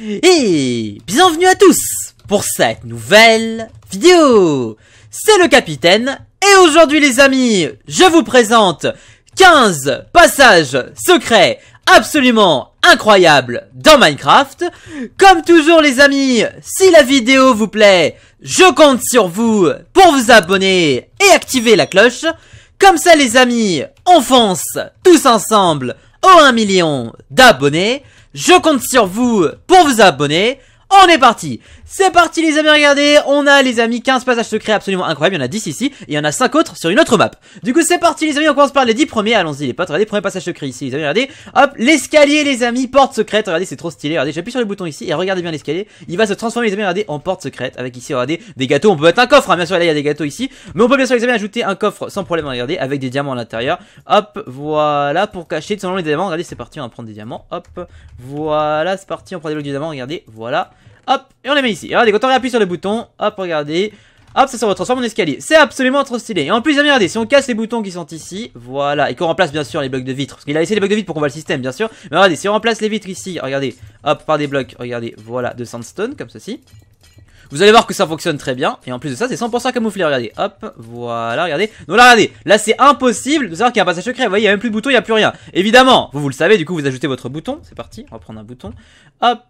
Et bienvenue à tous pour cette nouvelle vidéo C'est le capitaine et aujourd'hui les amis, je vous présente 15 passages secrets absolument incroyables dans Minecraft. Comme toujours les amis, si la vidéo vous plaît, je compte sur vous pour vous abonner et activer la cloche. Comme ça les amis, on fonce tous ensemble au 1 million d'abonnés. Je compte sur vous pour vous abonner. On est parti c'est parti les amis, regardez, on a les amis 15 passages secrets absolument incroyables, il y en a 10 ici, et il y en a 5 autres sur une autre map. Du coup c'est parti les amis, on commence par les 10 premiers, allons-y les potes, regardez, premier passage secret ici les amis, regardez, hop, l'escalier les amis, porte secrète, regardez c'est trop stylé, regardez, j'appuie sur le bouton ici, et regardez bien l'escalier, il va se transformer les amis, regardez, en porte secrète, avec ici, regardez, des gâteaux, on peut mettre un coffre, hein, bien sûr là il y a des gâteaux ici, mais on peut bien sûr les amis ajouter un coffre sans problème, regardez, avec des diamants à l'intérieur, hop, voilà, pour cacher tout simplement les diamants, regardez c'est parti, on va prendre des diamants, hop, voilà, c'est parti, on prend des regardez, voilà. Hop, et on les met ici. Et regardez, quand on réappuie sur le bouton, hop, regardez. Hop, ça se retransforme en escalier. C'est absolument trop stylé. Et en plus, regardez, si on casse les boutons qui sont ici, voilà, et qu'on remplace bien sûr les blocs de vitres, parce qu'il a laissé les blocs de vitres pour qu'on voit le système, bien sûr. Mais regardez, si on remplace les vitres ici, regardez, hop, par des blocs, regardez, voilà, de sandstone, comme ceci. Vous allez voir que ça fonctionne très bien. Et en plus de ça, c'est 100% camouflé. Regardez, hop, voilà, regardez. Donc là, regardez, là c'est impossible de savoir qu'il y a un passage secret. Vous voyez, il n'y a même plus de bouton, il n'y a plus rien. Évidemment, vous, vous le savez, du coup, vous ajoutez votre bouton. C'est parti, on va prendre un bouton. Hop,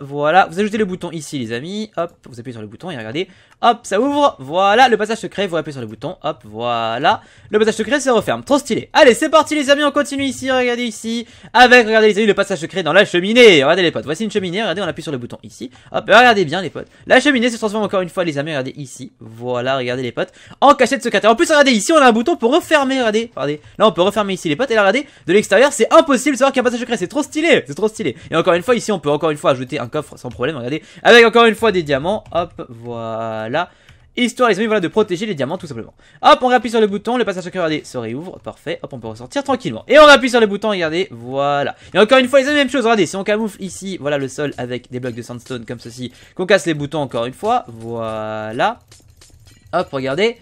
voilà. Vous ajoutez le bouton ici, les amis. Hop, vous appuyez sur le bouton et regardez. Hop, ça ouvre. Voilà, le passage secret. Vous appuyez sur le bouton. Hop, voilà. Le passage secret se referme. Trop stylé. Allez, c'est parti, les amis. On continue ici. Regardez ici. Avec, regardez, les amis, le passage secret dans la cheminée. Regardez, les potes. Voici une cheminée. Regardez, on appuie sur le bouton ici. Hop, regardez bien, les potes. La cheminée se transforme encore une fois, les amis. Regardez ici. Voilà, regardez les potes. En cachette secrétaire. En plus, regardez ici, on a un bouton pour refermer. Regardez, regardez. Là, on peut refermer ici les potes. Et là, regardez, de l'extérieur, c'est impossible de savoir qu'il y a un passage secret. C'est trop stylé. C'est trop stylé. Et encore une fois, ici, on peut encore une fois ajouter un coffre sans problème. Regardez. Avec encore une fois des diamants. Hop, voilà. Histoire les amis voilà de protéger les diamants tout simplement. Hop on appuie sur le bouton, le passage secret regardez se réouvre, parfait, hop on peut ressortir tranquillement. Et on appuie sur le bouton, regardez, voilà. Et encore une fois les mêmes même chose, regardez, si on camoufle ici, voilà le sol avec des blocs de sandstone comme ceci, qu'on casse les boutons encore une fois, voilà. Hop regardez,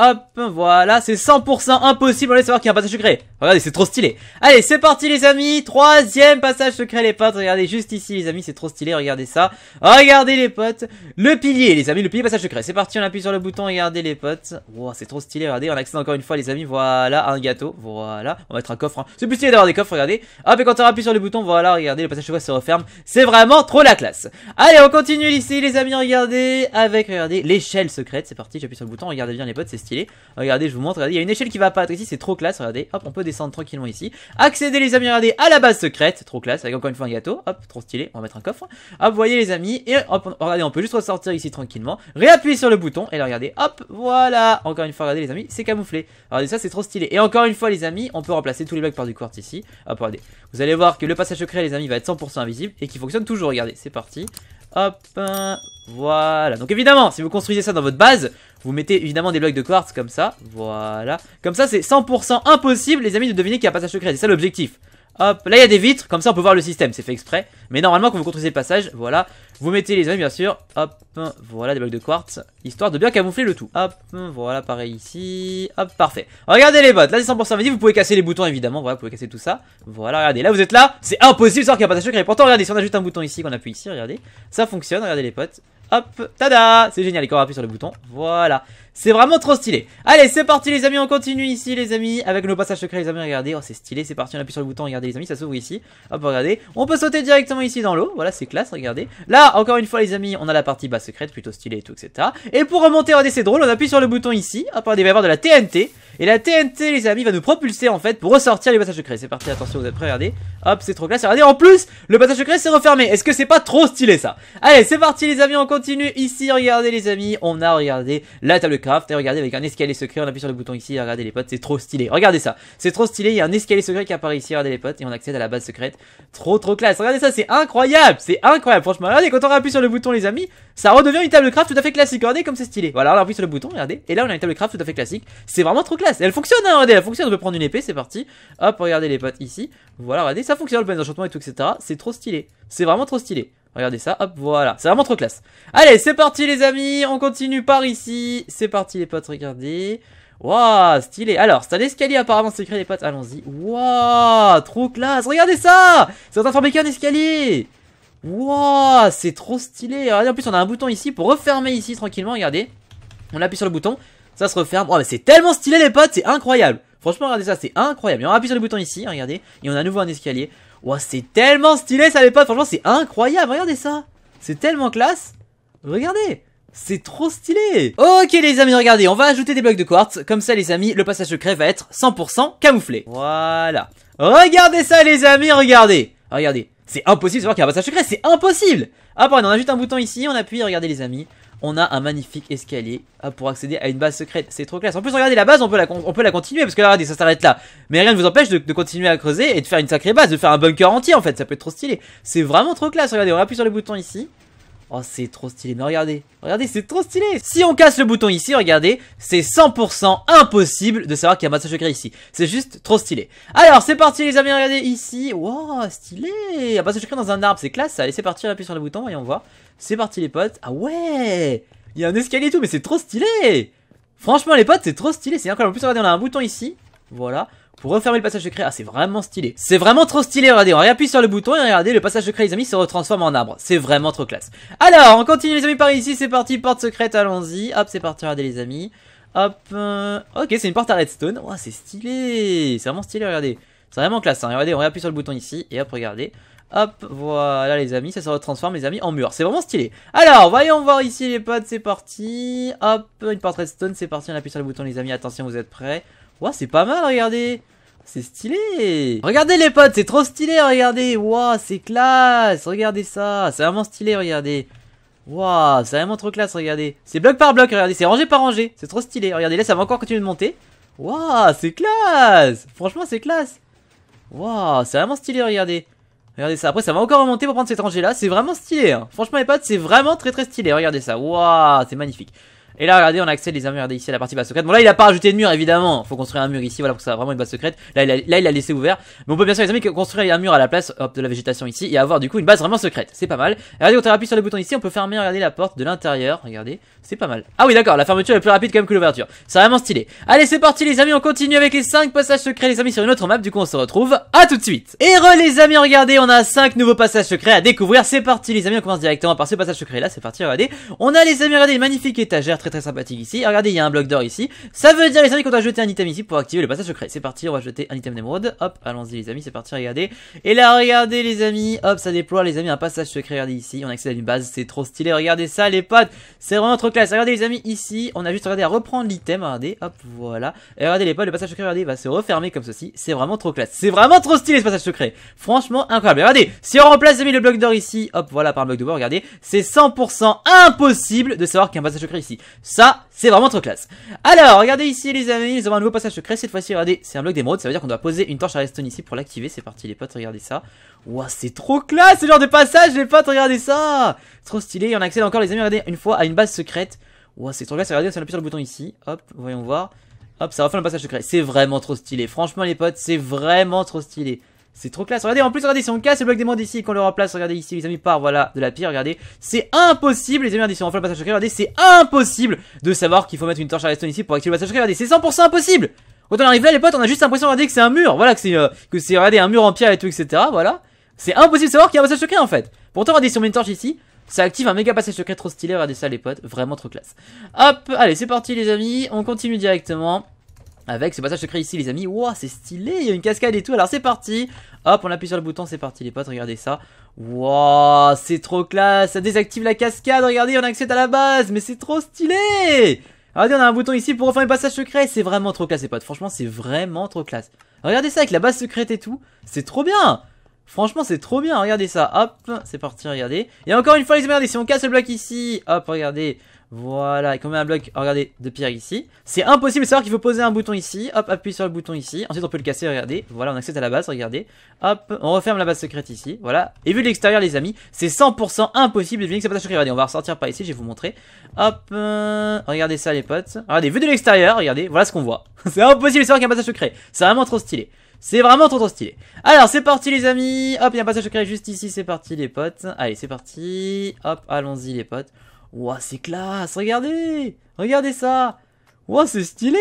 Hop, voilà, c'est 100% impossible. Allez savoir qu'il y a un passage secret. Regardez, c'est trop stylé. Allez, c'est parti les amis. Troisième passage secret les potes. Regardez juste ici les amis, c'est trop stylé. Regardez ça. Regardez les potes. Le pilier les amis, le pilier passage secret. C'est parti, on appuie sur le bouton. Regardez les potes. Wow, c'est trop stylé. Regardez, on accède encore une fois les amis. Voilà, un gâteau. Voilà. On va mettre un coffre. Hein. C'est plus stylé d'avoir des coffres. Regardez. Hop, et quand on appuie sur le bouton, voilà. Regardez, le passage secret se referme. C'est vraiment trop la classe. Allez, on continue ici les amis. Regardez avec regardez l'échelle secrète. C'est parti. J'appuie sur le bouton. Regardez bien les potes, c'est stylé. Regardez, je vous montre. il y a une échelle qui va ici. C'est trop classe. Regardez. Hop, on peut descendre tranquillement ici. Accéder les amis, regardez, à la base secrète, trop classe, avec encore une fois un gâteau, hop, trop stylé, on va mettre un coffre. Hop, voyez les amis, et hop, regardez, on peut juste ressortir ici tranquillement, réappuyer sur le bouton, et là regardez, hop, voilà, encore une fois, regardez les amis, c'est camouflé. Regardez ça, c'est trop stylé. Et encore une fois les amis, on peut remplacer tous les blocs par du quartz ici. Hop, regardez, vous allez voir que le passage secret les amis va être 100% invisible, et qui fonctionne toujours, regardez, c'est parti. Hop, voilà. Donc évidemment, si vous construisez ça dans votre base, vous mettez évidemment des blocs de quartz comme ça. Voilà. Comme ça, c'est 100% impossible, les amis, de deviner qu'il y a un passage secret. C'est ça l'objectif. Hop, là il y a des vitres, comme ça on peut voir le système, c'est fait exprès. Mais normalement quand vous contrôlez le passage, voilà, vous mettez les amis bien sûr. Hop, voilà des blocs de quartz, histoire de bien camoufler le tout. Hop, voilà pareil ici. Hop, parfait. Regardez les potes là c'est 100% validé, vous pouvez casser les boutons évidemment, voilà, vous pouvez casser tout ça. Voilà, regardez, là vous êtes là, c'est impossible de savoir qu'il y a un passage secret. Pourtant regardez, si on ajoute un bouton ici, qu'on appuie ici, regardez, ça fonctionne, regardez les potes. Hop, tada C'est génial, quand on appuie sur le bouton. Voilà. C'est vraiment trop stylé. Allez, c'est parti les amis, on continue ici les amis. Avec nos passages secrets les amis, regardez. Oh, c'est stylé, c'est parti, on appuie sur le bouton, regardez les amis, ça s'ouvre ici. Hop, regardez. On peut sauter directement ici dans l'eau. Voilà, c'est classe, regardez. Là, encore une fois les amis, on a la partie basse secrète, plutôt stylée et tout, etc. Et pour remonter, regardez, c'est drôle, on appuie sur le bouton ici. Hop, regardez, il va y avoir de la TNT. Et la TNT les amis va nous propulser en fait pour ressortir les passages secrets. C'est parti, attention, vous êtes prêts, regardez. Hop, c'est trop classe. Regardez, en plus, le passage secret s'est refermé. Est-ce que c'est pas trop stylé ça Allez, c'est parti les amis, on continue continue ici, regardez les amis, on a regardé la table craft, et regardez avec un escalier secret, on appuie sur le bouton ici, regardez les potes, c'est trop stylé, regardez ça, c'est trop stylé, il y a un escalier secret qui apparaît ici, regardez les potes, et on accède à la base secrète, trop trop classe, regardez ça, c'est incroyable, c'est incroyable, franchement, regardez, quand on appuie sur le bouton les amis, ça redevient une table craft tout à fait classique, regardez comme c'est stylé, voilà, on appuie sur le bouton, regardez, et là on a une table craft tout à fait classique, c'est vraiment trop classe, elle fonctionne, hein, regardez, elle fonctionne, on peut prendre une épée, c'est parti, hop, regardez les potes ici, voilà, regardez, ça fonctionne, le panneau d'enchantement et tout, etc., c'est trop stylé. C'est vraiment trop stylé. Regardez ça, hop, voilà, c'est vraiment trop classe. Allez, c'est parti les amis, on continue par ici. C'est parti les potes, regardez. Waouh, stylé. Alors, c'est un escalier apparemment secret les potes, allons-y. Waouh, trop classe, regardez ça C'est en train de fabriquer un escalier Waouh, c'est trop stylé. Regardez, en plus on a un bouton ici pour refermer ici tranquillement, regardez. On appuie sur le bouton, ça se referme. Oh, c'est tellement stylé les potes, c'est incroyable. Franchement, regardez ça, c'est incroyable. Et on appuie sur le bouton ici, regardez, et on a à nouveau un escalier. Ouah, c'est tellement stylé ça les potes, franchement c'est incroyable, regardez ça C'est tellement classe Regardez c'est trop stylé Ok les amis, regardez, on va ajouter des blocs de quartz. Comme ça les amis, le passage secret va être 100% camouflé. Voilà. Regardez ça les amis, regardez. Regardez. C'est impossible de savoir qu'il y a un passage secret, c'est impossible Ah bon, on ajoute un bouton ici, on appuie, regardez les amis on a un magnifique escalier ah, pour accéder à une base secrète. C'est trop classe. En plus, regardez la base, on peut la, on peut la continuer parce que là, regardez, ça s'arrête là. Mais rien ne vous empêche de, de, continuer à creuser et de faire une sacrée base, de faire un bunker entier en fait. Ça peut être trop stylé. C'est vraiment trop classe. Regardez, on appuie sur le bouton ici. Oh, c'est trop stylé. Mais regardez, regardez, c'est trop stylé. Si on casse le bouton ici, regardez, c'est 100% impossible de savoir qu'il y a un massage Secret ici. C'est juste trop stylé. Alors, c'est parti les amis, regardez ici. Wow, stylé. un massage dans un arbre, c'est classe. Allez, c'est parti, appuyez sur le bouton, voyons voir. C'est parti les potes. Ah ouais Il y a un escalier et tout, mais c'est trop stylé. Franchement les potes, c'est trop stylé, c'est incroyable. En plus, regardez, on a un bouton ici. Voilà. Pour refermer le passage secret, ah c'est vraiment stylé. C'est vraiment trop stylé, regardez, on appuie sur le bouton et regardez, le passage secret les amis se retransforme en arbre. C'est vraiment trop classe. Alors, on continue les amis par ici, c'est parti, porte secrète, allons-y. Hop, c'est parti, regardez les amis. Hop, euh, ok, c'est une porte à redstone. Oh c'est stylé, c'est vraiment stylé, regardez. C'est vraiment classe, hein. regardez, on appuie sur le bouton ici, et hop, regardez. Hop, voilà les amis, ça se retransforme les amis en mur, c'est vraiment stylé Alors, voyons voir ici les potes, c'est parti Hop, une porte redstone, c'est parti, on appuie sur le bouton les amis, attention vous êtes prêts Ouah, c'est pas mal, regardez c'est stylé Regardez les potes, c'est trop stylé, regardez wa c'est classe Regardez ça C'est vraiment stylé, regardez Ouah c'est vraiment trop classe, regardez C'est bloc par bloc, regardez, c'est rangé par rangé C'est trop stylé, regardez, là ça va encore continuer de monter Ouah c'est classe Franchement, c'est classe wa c'est vraiment stylé, regardez Regardez ça, après ça va encore remonter pour prendre cette rangée là C'est vraiment stylé, hein. franchement les potes, c'est vraiment très très stylé Regardez ça, waouh, c'est magnifique et là, regardez, on accède accès les armures ici à la partie basse secrète. Bon, là, il a pas rajouté de mur, évidemment. Faut construire un mur ici, voilà, pour que ça soit vraiment une base secrète. Là, il a, là, il laissé ouvert. Mais on peut bien sûr, les amis, construire un mur à la place hop, de la végétation ici et avoir du coup une base vraiment secrète. C'est pas mal. Regardez, quand on appuie sur le bouton ici, on peut fermer, regardez la porte de l'intérieur. Regardez, c'est pas mal. Ah oui, d'accord, la fermeture est plus rapide quand même que l'ouverture. C'est vraiment stylé. Allez, c'est parti, les amis, on continue avec les 5 passages secrets, les amis, sur une autre map. Du coup, on se retrouve. À tout de suite. Et re, les amis, regardez, on a 5 nouveaux passages secrets à découvrir. C'est parti, les amis, on commence directement par ce passage secret là. C'est parti, regardez. On a, les amis, regardez, une magnifique étagère très sympathique ici. Ah, regardez, il y a un bloc d'or ici. Ça veut dire, les amis, qu'on doit jeter un item ici pour activer le passage secret. C'est parti, on va jeter un item d'émeraude. Hop, allons-y, les amis, c'est parti, regardez. Et là, regardez, les amis, hop, ça déploie, les amis, un passage secret. Regardez ici, on accède à une base, c'est trop stylé. Regardez ça, les potes, c'est vraiment trop classe. Regardez, les amis, ici, on a juste regardé à reprendre l'item. Regardez, hop, voilà. Et regardez, les potes, le passage secret, regardez, va bah, se refermer comme ceci. C'est vraiment trop classe. C'est vraiment trop stylé, ce passage secret. Franchement, incroyable. regardez, si on remplace, les amis, le bloc d'or ici, hop, voilà, par un bloc de bois, regardez, c'est 100% impossible de savoir qu'il y a un passage secret ici. Ça, c'est vraiment trop classe. Alors, regardez ici les amis, ils ont un nouveau passage secret. Cette fois-ci, regardez, c'est un bloc d'émeraude. Ça veut dire qu'on doit poser une torche à redstone ici pour l'activer. C'est parti les potes, regardez ça. Ouah, c'est trop classe ce genre de passage les potes, regardez ça. Trop stylé, et on accède encore les amis, regardez, une fois à une base secrète. Ouah, c'est trop classe, regardez, on appuie sur le bouton ici. Hop, voyons voir. Hop, ça refait un passage secret. C'est vraiment trop stylé. Franchement les potes, c'est vraiment trop stylé. C'est trop classe. Regardez, en plus, regardez, si on casse le bloc des mondes ici et qu'on le remplace, regardez ici, les amis, par voilà de la pierre, regardez. C'est impossible, les amis, regardez, si on le passage secret, regardez, c'est impossible de savoir qu'il faut mettre une torche à redstone ici pour activer le passage secret, regardez, c'est 100% impossible Quand on arrive là, les potes, on a juste l'impression, regardez, que c'est un mur, voilà, que c'est, euh, que c'est, regardez, un mur en pierre et tout, etc., voilà. C'est impossible de savoir qu'il y a un passage secret, en fait. Pourtant, regardez, si on met une torche ici, ça active un méga passage secret trop stylé, regardez ça, les potes, vraiment trop classe. Hop, allez, c'est parti, les amis, on continue directement avec ce passage secret ici les amis. Ouah c'est stylé, il y a une cascade et tout. Alors c'est parti. Hop, on appuie sur le bouton, c'est parti les potes, regardez ça. Waouh, c'est trop classe. Ça désactive la cascade, regardez, on accède à la base. Mais c'est trop stylé. Regardez, on a un bouton ici pour refaire un passage secret, C'est vraiment trop classe les potes. Franchement, c'est vraiment trop classe. Regardez ça avec la base secrète et tout. C'est trop bien. Franchement, c'est trop bien. Regardez ça. Hop, c'est parti, regardez. Et encore une fois les amis, si on casse le bloc ici, hop, regardez. Voilà, et quand met un bloc, oh, regardez, de pierre ici, c'est impossible de savoir qu'il faut poser un bouton ici, hop, appuyez sur le bouton ici, ensuite on peut le casser, regardez, voilà, on accède à la base, regardez, hop, on referme la base secrète ici, voilà, et vu de l'extérieur les amis, c'est 100% impossible de deviner que c'est passage secret, regardez, on va ressortir par ici, je vais vous montrer, hop, euh, regardez ça les potes, regardez, vu de l'extérieur, regardez, voilà ce qu'on voit, c'est impossible de savoir qu'il y a un passage secret, c'est vraiment trop stylé. C'est vraiment trop trop stylé. Alors c'est parti les amis. Hop, il y a un passage secret juste ici. C'est parti les potes. Allez, c'est parti. Hop, allons-y les potes. Ouah, c'est classe, regardez Regardez ça Ouah, c'est stylé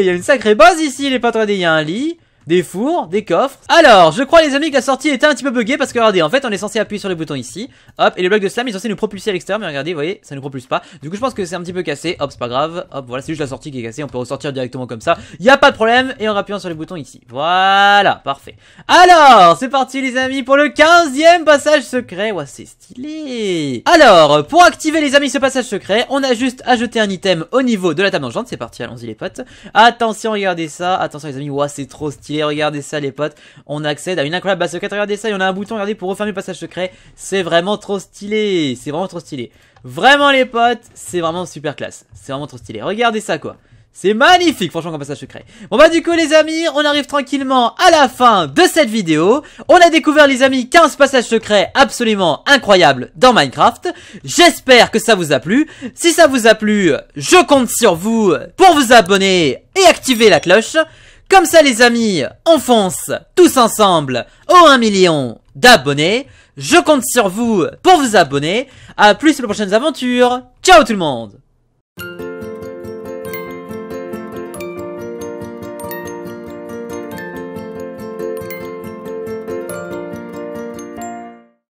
Il y a une sacrée base ici, les patronnés. Il y a un lit, des fours, des coffres. Alors, je crois les amis que la sortie était un petit peu buggée parce que regardez, en fait, on est censé appuyer sur le bouton ici. Hop, et le bloc de slam est censé nous propulser à l'extérieur, mais regardez, vous voyez, ça nous propulse pas. Du coup, je pense que c'est un petit peu cassé. Hop, c'est pas grave. Hop, voilà, c'est juste la sortie qui est cassée. On peut ressortir directement comme ça. Il Y a pas de problème. Et en appuyant sur les boutons ici. Voilà, parfait. Alors, c'est parti les amis pour le 15e passage secret. Ouah, c'est stylé. Alors, pour activer les amis ce passage secret, on a juste à jeter un item au niveau de la table d'enchante. C'est parti, allons-y les potes. Attention, regardez ça. Attention les amis, ouah, c'est trop stylé. Regardez, ça les potes. On accède à une incroyable base secrète. Regardez ça, il y en a un bouton, regardez, pour refermer le passage secret. C'est vraiment trop stylé. C'est vraiment trop stylé. Vraiment les potes, c'est vraiment super classe. C'est vraiment trop stylé. Regardez ça quoi. C'est magnifique, franchement, comme passage secret. Bon bah du coup, les amis, on arrive tranquillement à la fin de cette vidéo. On a découvert, les amis, 15 passages secrets absolument incroyables dans Minecraft. J'espère que ça vous a plu. Si ça vous a plu, je compte sur vous pour vous abonner et activer la cloche. Comme ça les amis, on fonce tous ensemble au 1 million d'abonnés. Je compte sur vous pour vous abonner. À plus pour les prochaines aventures. Ciao tout le monde